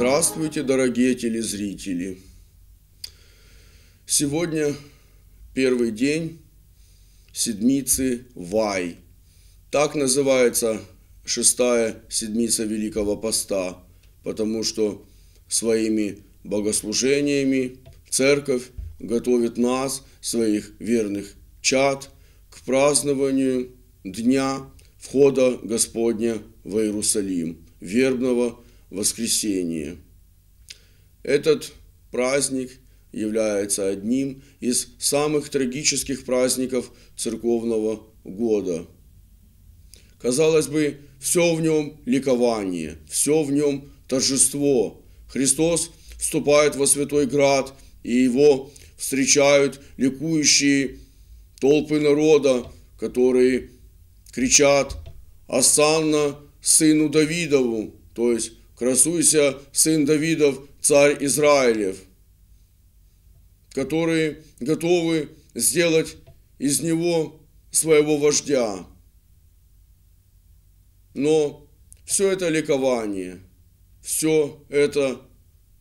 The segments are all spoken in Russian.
Здравствуйте, дорогие телезрители! Сегодня первый день седмицы Вай. Так называется шестая седмица Великого Поста, потому что своими богослужениями церковь готовит нас, своих верных чад, к празднованию Дня входа Господня в Иерусалим, вербного воскресение. Этот праздник является одним из самых трагических праздников церковного года. Казалось бы, все в нем ликование, все в нем торжество. Христос вступает во Святой Град, и его встречают ликующие толпы народа, которые кричат «Асанна сыну Давидову», то есть красуйся, сын Давидов, царь Израилев, которые готовы сделать из него своего вождя. Но все это ликование, все это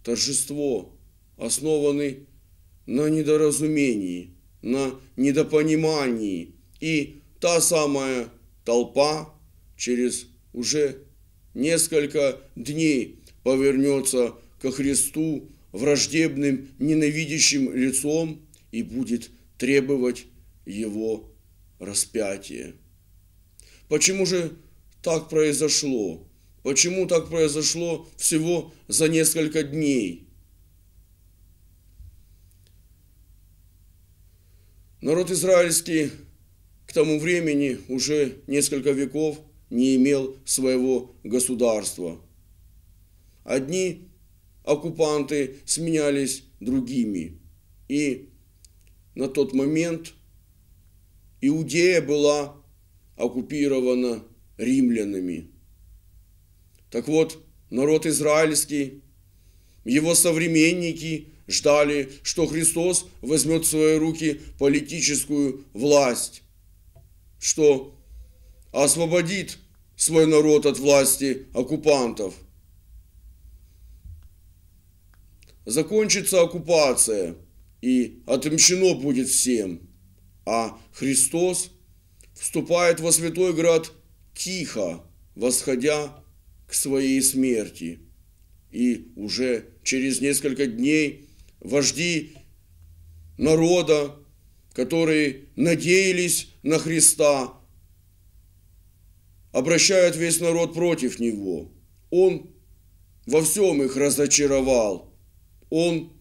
торжество основаны на недоразумении, на недопонимании. И та самая толпа через уже несколько дней повернется ко Христу враждебным, ненавидящим лицом и будет требовать его распятия. Почему же так произошло? Почему так произошло всего за несколько дней? Народ израильский к тому времени уже несколько веков – не имел своего государства. Одни оккупанты сменялись другими. И на тот момент Иудея была оккупирована римлянами. Так вот, народ израильский, его современники ждали, что Христос возьмет в свои руки политическую власть, что освободит свой народ от власти оккупантов. Закончится оккупация, и отмщено будет всем. А Христос вступает во святой град тихо, восходя к своей смерти. И уже через несколько дней вожди народа, которые надеялись на Христа, обращают весь народ против него. Он во всем их разочаровал. Он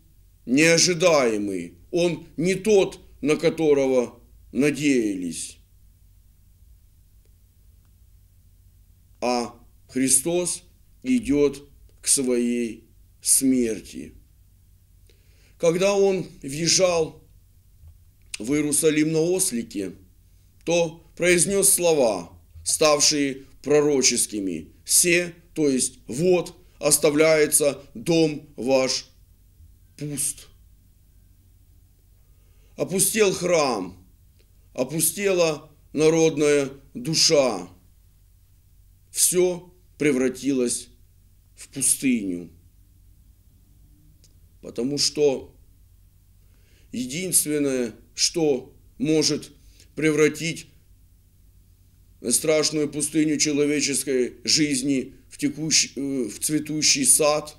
неожидаемый. Он не тот, на которого надеялись. А Христос идет к своей смерти. Когда он въезжал в Иерусалим на ослике, то произнес слова – ставшие пророческими. Се, то есть вот, оставляется дом ваш пуст. Опустел храм, опустела народная душа. Все превратилось в пустыню. Потому что единственное, что может превратить страшную пустыню человеческой жизни в, текущий, э, в цветущий сад,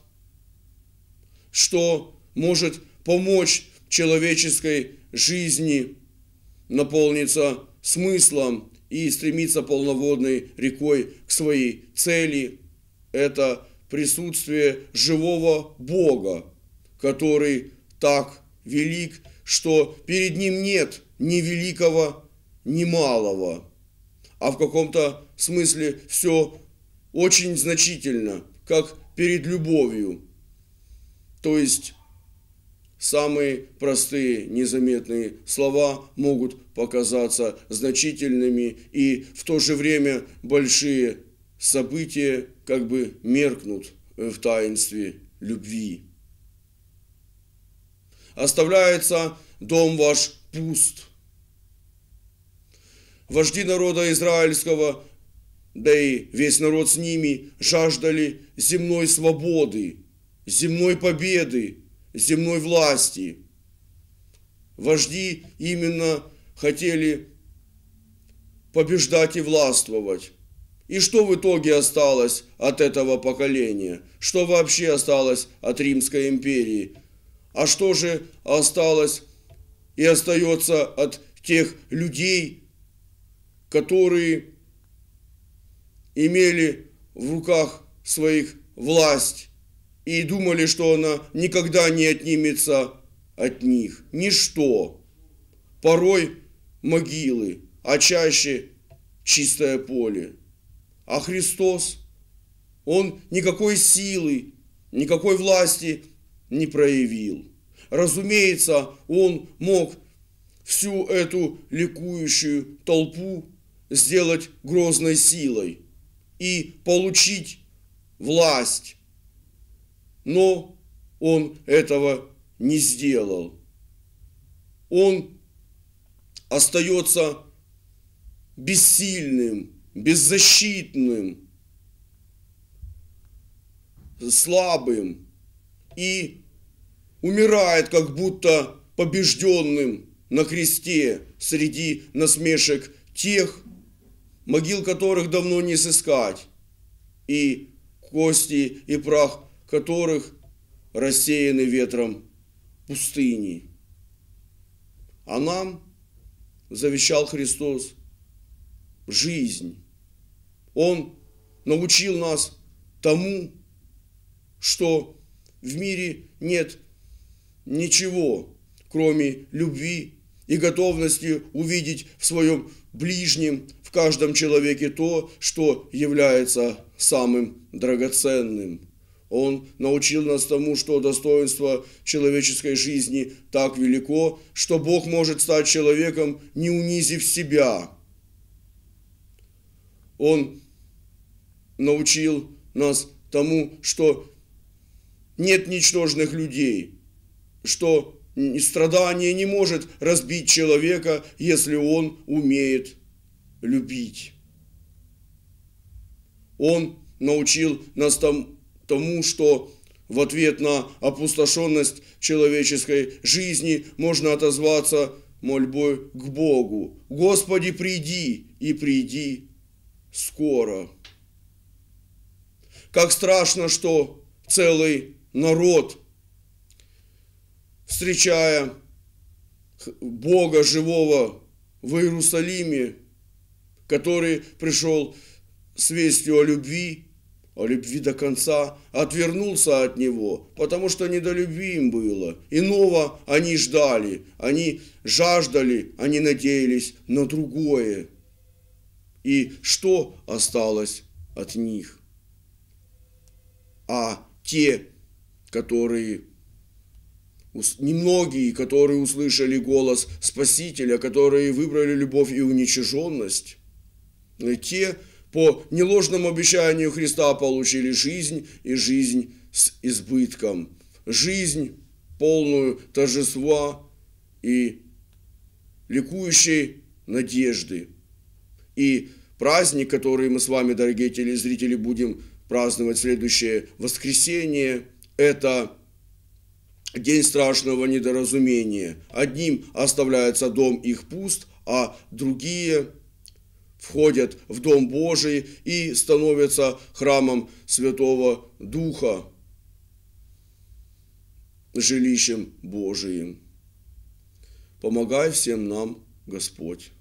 что может помочь человеческой жизни наполниться смыслом и стремиться полноводной рекой к своей цели. Это присутствие живого Бога, который так велик, что перед ним нет ни великого, ни малого – а в каком-то смысле все очень значительно, как перед любовью. То есть самые простые незаметные слова могут показаться значительными, и в то же время большие события как бы меркнут э, в таинстве любви. Оставляется дом ваш пуст – вожди народа израильского, да и весь народ с ними, жаждали земной свободы, земной победы, земной власти. Вожди именно хотели побеждать и властвовать. И что в итоге осталось от этого поколения? Что вообще осталось от Римской империи? А что же осталось и остается от тех людей, которые имели в руках своих власть и думали, что она никогда не отнимется от них. Ничто. Порой могилы, а чаще чистое поле. А Христос, Он никакой силы, никакой власти не проявил. Разумеется, Он мог всю эту ликующую толпу сделать грозной силой и получить власть. Но он этого не сделал. Он остается бессильным, беззащитным, слабым и умирает как будто побежденным на кресте среди насмешек тех, могил которых давно не сыскать, и кости и прах которых рассеяны ветром пустыни. А нам, завещал Христос, жизнь. Он научил нас тому, что в мире нет ничего, кроме любви и готовности увидеть в своем ближнем, в каждом человеке то, что является самым драгоценным. Он научил нас тому, что достоинство человеческой жизни так велико, что Бог может стать человеком, не унизив себя. Он научил нас тому, что нет ничтожных людей, что страдание не может разбить человека, если он умеет любить. Он научил нас тому, что в ответ на опустошенность человеческой жизни можно отозваться мольбой к Богу. Господи, приди и приди скоро. Как страшно, что целый народ встречая Бога живого в Иерусалиме, который пришел с вестью о любви, о любви до конца, отвернулся от него, потому что не до любви им было. Иного они ждали, они жаждали, они надеялись на другое. И что осталось от них? А те, которые Немногие, которые услышали голос Спасителя, которые выбрали любовь и уничиженность. Э, те по неложному обещанию Христа получили жизнь и жизнь с избытком. Жизнь, полную торжества и ликующей надежды. И праздник, который мы с вами, дорогие телезрители, будем праздновать следующее воскресенье, это день страшного недоразумения. Одним оставляется дом их пуст, а другие входят в Дом Божий и становятся храмом Святого Духа, жилищем Божиим. Помогай всем нам, Господь.